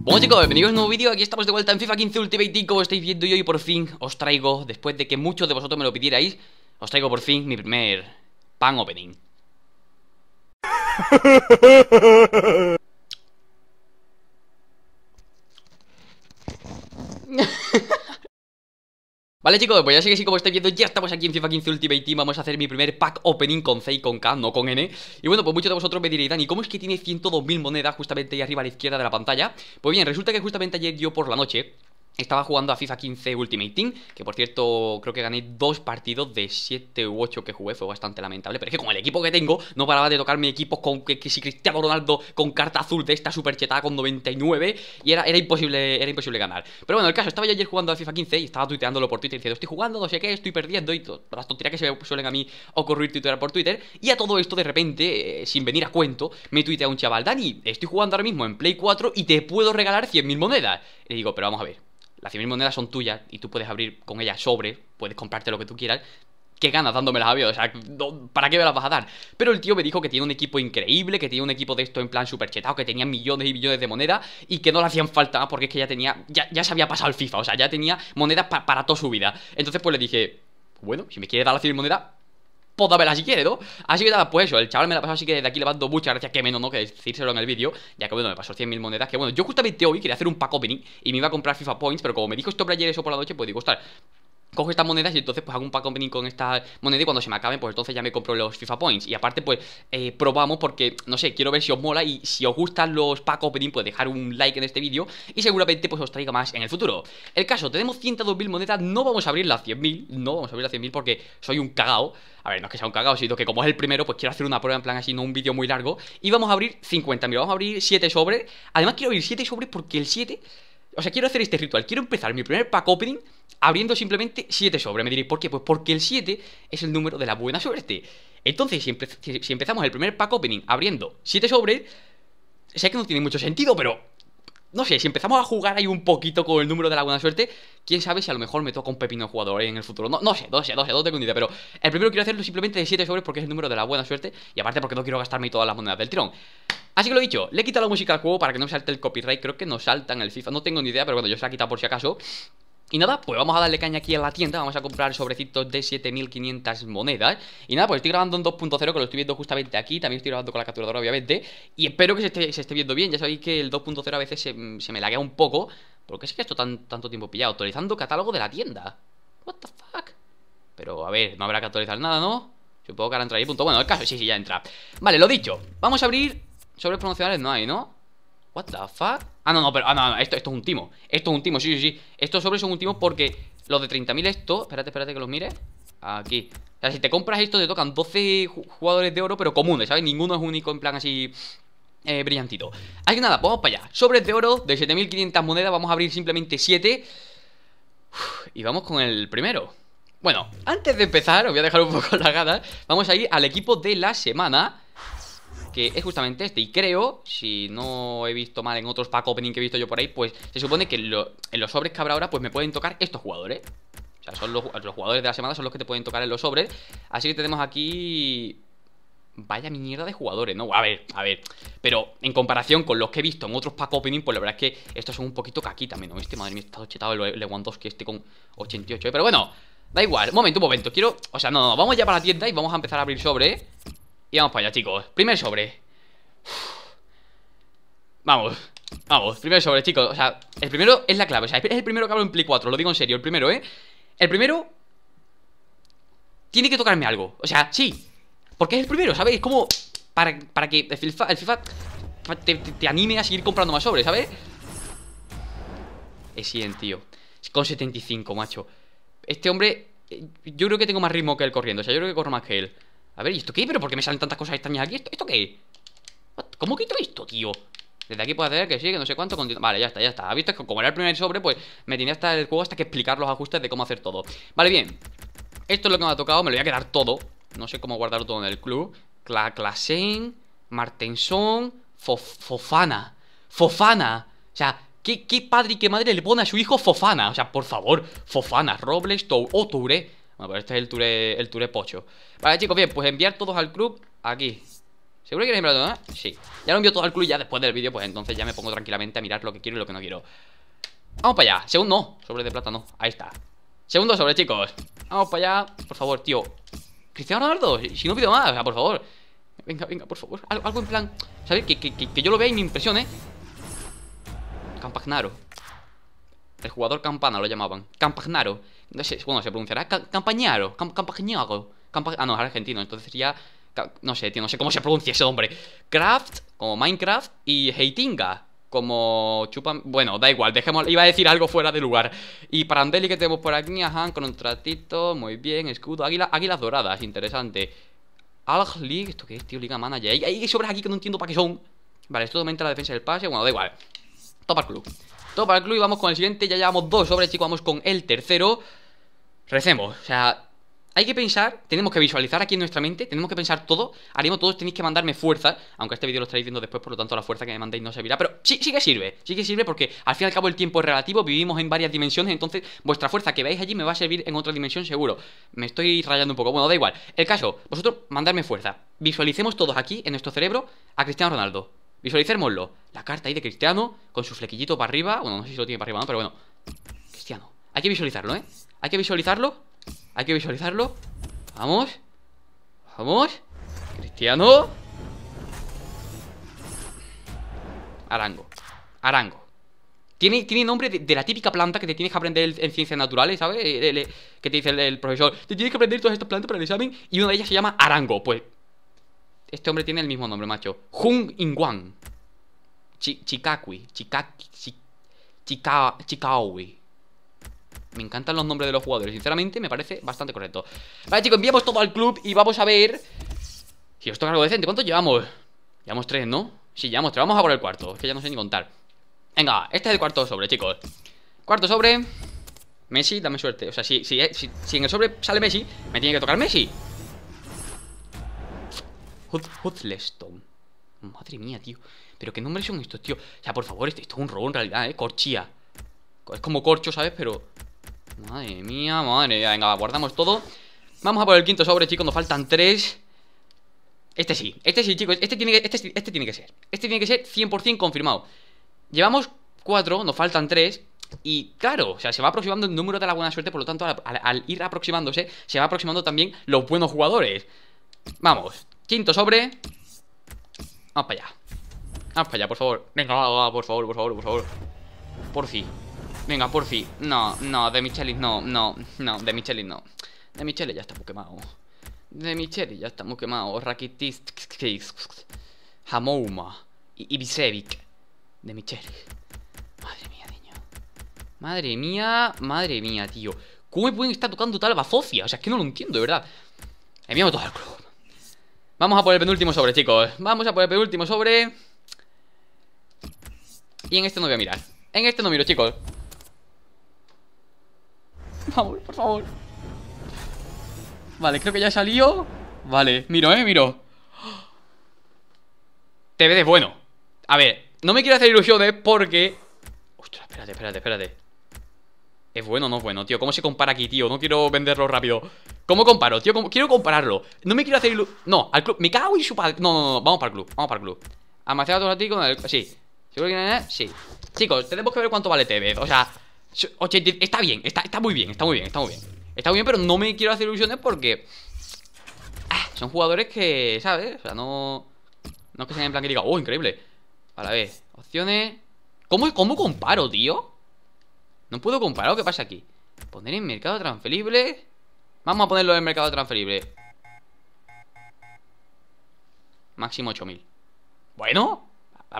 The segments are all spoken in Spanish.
Bueno chicos, bienvenidos a un nuevo vídeo, aquí estamos de vuelta en FIFA 15 Ultimate como estáis viendo yo y por fin os traigo, después de que muchos de vosotros me lo pidierais, os traigo por fin mi primer pan opening. Vale chicos, pues ya sé que sí, como estáis viendo, ya estamos aquí en FIFA 15 Ultimate Team Vamos a hacer mi primer pack opening con C y con K, no con N Y bueno, pues muchos de vosotros me diréis, Dani, ¿cómo es que tiene 102.000 monedas justamente ahí arriba a la izquierda de la pantalla? Pues bien, resulta que justamente ayer yo por la noche estaba jugando a FIFA 15 Ultimate Team, que por cierto creo que gané dos partidos de 7 u 8 que jugué, fue bastante lamentable, pero es que con el equipo que tengo no paraba de tocarme equipos con que, si Cristiano Ronaldo con carta azul de esta super chetada con 99 y era, era, imposible, era imposible ganar. Pero bueno, el caso, estaba yo ayer jugando a FIFA 15 y estaba tuiteándolo por Twitter diciendo estoy jugando, no sé qué, estoy perdiendo y todas las tonterías que se suelen a mí ocurrir tuitear por Twitter. Y a todo esto de repente, eh, sin venir a cuento, me tuitea un chaval, Dani, estoy jugando ahora mismo en Play 4 y te puedo regalar 100.000 monedas. Le digo, pero vamos a ver las 100.000 monedas son tuyas y tú puedes abrir con ellas sobre, puedes comprarte lo que tú quieras. ¿Qué ganas dándomelas a mí? O sea, ¿para qué me las vas a dar? Pero el tío me dijo que tiene un equipo increíble, que tiene un equipo de esto en plan super chetado, que tenía millones y millones de monedas y que no le hacían falta porque es que ya tenía, ya, se había pasado el FIFA, o sea, ya tenía monedas para toda su vida. Entonces pues le dije, bueno, si me quieres dar las 100.000 monedas, Puedo dámela si quiere, ¿no? Así que nada, pues eso, el chaval me la pasó, así que de aquí le mando muchas gracias, que menos, ¿no? Que decírselo en el vídeo, ya que bueno, me pasó 100.000 monedas, que bueno, yo justamente hoy quería hacer un pack opening y me iba a comprar FIFA Points, pero como me dijo esto ayer eso por la noche, pues digo, ostras, cojo estas monedas y entonces pues hago un pack opening con estas monedas y cuando se me acaben pues entonces ya me compro los FIFA Points y aparte pues eh, probamos porque no sé quiero ver si os mola y si os gustan los pack opening pues dejar un like en este vídeo y seguramente pues os traiga más en el futuro el caso tenemos 102.000 monedas no vamos a abrir las 100.000 no vamos a abrir las 100.000 porque soy un cagao a ver, no es que sea un cagao, sino que como es el primero, pues quiero hacer una prueba en plan así, no un vídeo muy largo. Y vamos a abrir 50.000, vamos a abrir 7 sobres. Además quiero abrir 7 sobres porque el 7 o sea, quiero hacer este ritual. Quiero empezar mi primer pack opening abriendo simplemente 7 sobres. Me diréis, ¿por qué? Pues porque el 7 es el número de la buena suerte. Entonces, si, empezamos el primer pack opening abriendo 7 sobres, sé que no tiene mucho sentido, pero no sé, si empezamos a jugar ahí un poquito con el número de la buena suerte, quién sabe si a lo mejor me toca un pepino jugador ahí ¿eh? en el futuro. No, no sé, no sé, no sé, no tengo ni idea. Pero el primero quiero hacerlo simplemente de 7 sobres porque es el número de la buena suerte y aparte porque no quiero gastarme todas las monedas del tirón. Así que lo he dicho, le he quitado la música al juego para que no salte el copyright. Creo que nos salta en el FIFA, no tengo ni idea, pero bueno, yo se la he quitado por si acaso. Y nada, pues vamos a darle caña aquí en la tienda, vamos a comprar sobrecitos de 7500 monedas Y nada, pues estoy grabando en 2.0 que lo estoy viendo justamente aquí, también estoy grabando con la capturadora obviamente Y espero que se esté, viendo bien, ya sabéis que el 2.0 a veces se, me laguea un poco Porque es que esto tan, tanto tiempo pillado, Autorizando catálogo de la tienda What the fuck Pero a ver, no habrá que actualizar nada, ¿no? Supongo que ahora entra ahí punto, bueno, el caso sí, sí, ya entra Vale, lo dicho, vamos a abrir, sobres promocionales no hay, ¿no? What the fuck Ah, no, no, pero, ah, no, no esto, es un timo Esto es un timo, sí, sí, sí Estos sobres son un timo porque Los de 30.000 esto Espérate, espérate que los mire Aquí O sea, si te compras esto te tocan 12 jugadores de oro Pero comunes, ¿sabes? Ninguno es único en plan así eh, brillantito Así que nada, vamos para allá Sobres de oro de 7.500 monedas Vamos a abrir simplemente 7 Y vamos con el primero bueno, antes de empezar, os voy a dejar un poco ganas Vamos a ir al equipo de la semana que es justamente este. Y creo, si no he visto mal en otros pack opening que he visto yo por ahí, pues se supone que en los sobres que habrá ahora, pues me pueden tocar estos jugadores. O sea, son los, jugadores de la semana son los que te pueden tocar en los sobres. Así que tenemos aquí Vaya mierda de jugadores, ¿no? A ver, a ver. Pero en comparación con los que he visto en otros pack opening, pues la verdad es que estos son un poquito caquita, ¿no? Este, madre mía, está chetado el Lewandowski este con 88, ¿eh? Pero bueno, da igual. momento, un momento. Quiero... O sea, no, no, vamos ya para la tienda y vamos a empezar a abrir sobre, ¿eh? Y vamos para allá, chicos. Primer sobre. Vamos. Vamos, primer sobre, chicos. O sea, el primero es la clave. O sea, es el primero que hablo en Play 4, lo digo en serio. El primero, ¿eh? El primero. Tiene que tocarme algo. O sea, sí. Porque es el primero, ¿sabéis? Como. Para, que el FIFA, te, anime a seguir comprando más sobres, ¿sabes? Es 100, tío. Con 75, macho. Este hombre. Eh, yo creo que tengo más ritmo que él corriendo. O sea, yo creo que corro más que él. A ver, ¿y esto qué? ¿Pero por qué me salen tantas cosas extrañas aquí? ¿Esto, qué ¿Cómo quito esto, tío? Desde aquí puedo hacer que sí, que no sé cuánto Vale, ya está, ya está ¿Has visto? Como era el primer sobre, pues me tenía hasta el juego hasta que explicar los ajustes de cómo hacer todo Vale, bien Esto es lo que me ha tocado, me lo voy a quedar todo No sé cómo guardarlo todo en el club Cla Clasen, Martenson, Fofana Fofana O sea, ¿qué, padre y qué madre le pone a su hijo Fofana? O sea, por favor, Fofana, Robles, Tou bueno, ah, pues este es el tour el Pocho Vale, chicos, bien, pues enviar todos al club Aquí ¿Seguro que quieres enviar Eh? Sí Ya lo envío todo al club ya después del vídeo Pues entonces ya me pongo tranquilamente a mirar lo que quiero y lo que no quiero Vamos para allá Segundo, Sobre de plátano Ahí está Segundo sobre, chicos Vamos para allá Por favor, tío Cristiano Ronaldo Si no pido más, ah, por favor Venga, venga, por favor Algo, en plan Sabéis, Que, que, que, yo lo vea y impresión impresione Campagnaro El jugador campana lo llamaban Campagnaro no sé, bueno, se pronunciará Campañaro, ah, no, es argentino, entonces ya No sé, tío, no sé cómo se pronuncia ese hombre. Craft, como Minecraft, y Heitinga, como chupan. Bueno, da igual, dejemos. Iba a decir algo fuera de lugar. Y Parandeli que tenemos por aquí, ajá, con un tratito, muy bien, escudo, águila, águilas doradas, interesante. Alg ¿esto qué es, tío? Liga Manager. Hay, hay sobras aquí que no entiendo para qué son. Vale, esto aumenta la defensa del pase, bueno, da igual. Topa club para el club y vamos con el siguiente. Ya llevamos dos sobres, chicos. Vamos con el tercero. Recemos. O sea, hay que pensar, tenemos que visualizar aquí en nuestra mente, tenemos que pensar todo. Haremos todos, tenéis que mandarme fuerza, aunque este vídeo lo estaréis viendo después, por lo tanto la fuerza que me mandéis no servirá, pero sí, sí que sirve, sí que sirve porque al fin y al cabo el tiempo es relativo, vivimos en varias dimensiones, entonces vuestra fuerza que veáis allí me va a servir en otra dimensión seguro. Me estoy rayando un poco, bueno, da igual. El caso, vosotros mandarme fuerza. Visualicemos todos aquí en nuestro cerebro a Cristiano Ronaldo. Visualicémoslo. La carta ahí de Cristiano, con su flequillito para arriba. Bueno, no sé si lo tiene para arriba, ¿no? Pero bueno. Cristiano. Hay que visualizarlo, ¿eh? Hay que visualizarlo. Hay que visualizarlo. Vamos. Vamos. Cristiano. Arango. Arango. Tiene, tiene nombre de, la típica planta que te tienes que aprender en ciencias naturales, ¿sabes? Eh, que te dice el, profesor, te tienes que aprender todas estas plantas para el examen y una de ellas se llama arango. Pues este hombre tiene el mismo nombre, macho. Jung Inguan Chikakui. Chikaki. Chika Me encantan los nombres de los jugadores. Sinceramente, me parece bastante correcto. Vale, chicos, enviamos todo al club y vamos a ver si os toca algo decente. ¿Cuántos llevamos? Llevamos tres, ¿no? Sí, llevamos tres. Vamos a por el cuarto. Es que ya no sé ni contar. Venga, este es el cuarto sobre, chicos. Cuarto sobre. Messi, dame suerte. O sea, si en el sobre sale Messi, me tiene que tocar Messi. Hudleston. Madre mía, tío. Pero qué nombres son estos, tío. O sea, por favor, esto, es un robo en realidad, ¿eh? Corchía. Es como corcho, ¿sabes? Pero... Madre mía, madre mía. Venga, guardamos todo. Vamos a por el quinto sobre, chicos. Nos faltan tres. Este sí. Este sí, chicos. Este tiene que, este, este tiene que ser. Este tiene que ser 100% confirmado. Llevamos cuatro. Nos faltan tres. Y claro, o sea, se va aproximando el número de la buena suerte, por lo tanto, al, al, ir aproximándose, se va aproximando también los buenos jugadores. Vamos. Quinto sobre. Vamos para allá. Vamos para allá, por favor. Venga, por favor, por favor, por favor. Por fin. Venga, por fin. No, no, de Michelis no, no, no, de Michelis no. De Michelis ya estamos quemados. De Michelis ya estamos quemados. Rakitist, Hamouma, Ibisevic. De Michelis. Madre mía, niño. Madre mía, madre mía, tío. ¿Cómo me pueden estar tocando tal bazofia? O sea, es que no lo entiendo, de verdad. Enviamos todo el club. Vamos a por el penúltimo sobre, chicos Vamos a por el penúltimo sobre Y en este no voy a mirar En este no miro, chicos Vamos, por favor Vale, creo que ya salió Vale, miro, eh, miro Te ves bueno A ver, no me quiero hacer ilusiones porque Ostras, espérate, espérate, espérate ¿Es bueno o no es bueno, tío? ¿Cómo se compara aquí, tío? No quiero venderlo rápido ¿Cómo comparo, tío? Quiero compararlo. No me quiero hacer ilusiones No, al club. Me cago y su padre. No, no, no, Vamos para el club. Vamos para el club. a automático con el. Sí. ¿Seguro que Sí. Chicos, tenemos que ver cuánto vale TV. O sea, está bien. Está, está muy bien. Está muy bien. Está muy bien. Está muy bien, pero no me quiero hacer ilusiones porque. Ah, son jugadores que, ¿sabes? O sea, no. No es que sean en plan que diga, oh, increíble. A la vez Opciones. ¿Cómo, cómo comparo, tío? No puedo comparar. ¿Qué pasa aquí? Poner en mercado transferible. Vamos a ponerlo en el mercado transferible. Máximo 8000. Bueno,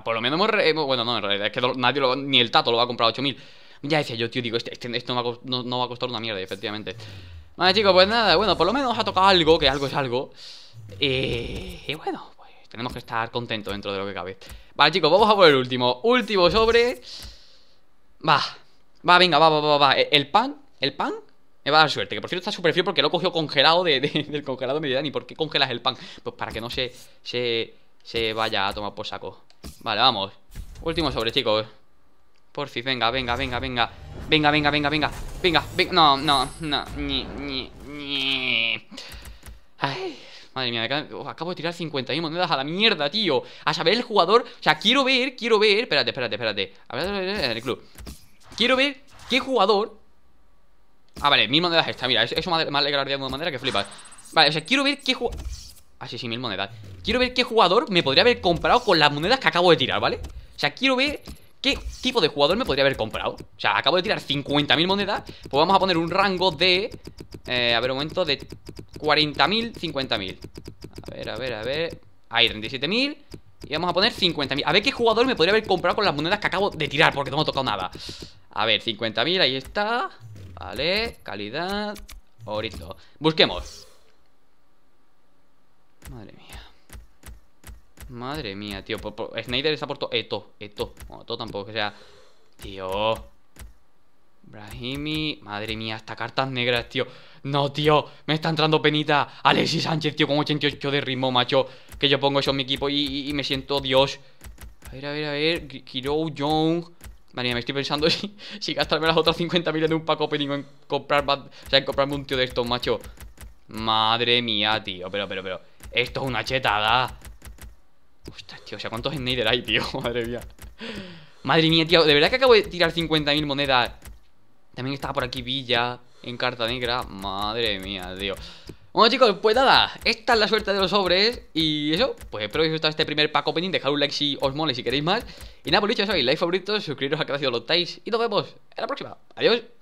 por lo menos hemos. bueno, no, en realidad es que nadie lo, ni el Tato lo va a comprar a 8000. Ya decía yo, tío, digo, este, este, esto no va, a, costar una mierda, efectivamente. Vale, chicos, pues nada, bueno, por lo menos ha tocado algo, que algo es algo. Eh, y bueno, pues tenemos que estar contentos dentro de lo que cabe. Vale, chicos, vamos a por el último. Último sobre. Va, va, venga, va, va, va, va. El pan, el pan me va a dar suerte. Que por cierto está súper frío porque lo he cogido congelado de, del congelado. media ¿y por qué congelas el pan? Pues para que no se, se, se vaya a tomar por saco. Vale, vamos. Último sobre, chicos. Porfis, venga, venga, venga, venga. Venga, venga, venga, venga. Venga, venga. No, no, no. Ni, ni, ni. Ay. Madre mía, acabo de tirar 50.000 monedas a la mierda, tío. A saber el jugador. O sea, quiero ver, quiero ver. Espérate, espérate, espérate. A ver, en el club. Quiero ver qué jugador Ah, vale, mil monedas esta, mira, eso me ha alegraría de una manera que flipas Vale, o sea, quiero ver qué jugador Ah, sí, sí, mil monedas Quiero ver qué jugador me podría haber comprado con las monedas que acabo de tirar, ¿vale? O sea, quiero ver qué tipo de jugador me podría haber comprado O sea, acabo de tirar 50.000 monedas Pues vamos a poner un rango de... Eh, a ver, un momento, de 40.000, 50.000 A ver, a ver, a ver Ahí, 37.000 y vamos a poner 50.000 A ver qué jugador me podría haber comprado con las monedas que acabo de tirar Porque no me ha tocado nada A ver, 50.000, ahí está Vale, calidad Orito, busquemos Madre mía Madre mía, tío Snyder está por todo Eto, Eto No, todo tampoco, que sea Tío Brahimi Madre mía, hasta cartas negras, tío No, tío, me está entrando penita Alexis Sánchez, tío, con 88 de ritmo, macho Que yo pongo eso en mi equipo y, me siento Dios A ver, a ver, a ver Kiro Young María, me estoy pensando si, si gastarme las otras 50.000 en un pack opening o en comprar sea, en comprarme un tío de estos, macho. Madre mía, tío. Pero, pero, pero. Esto es una chetada. Ostras, tío. O sea, ¿cuántos Snyder hay, tío? Madre mía. Madre mía, tío. De verdad que acabo de tirar 50.000 monedas. También estaba por aquí Villa. En carta negra. Madre mía, tío. Bueno chicos, pues nada, esta es la suerte de los sobres Y eso, pues espero que os haya gustado este primer pack opening Dejad un like si os mole, si queréis más Y nada, por dicho, soy like favoritos, suscribiros a que lo estáis Y nos vemos en la próxima, adiós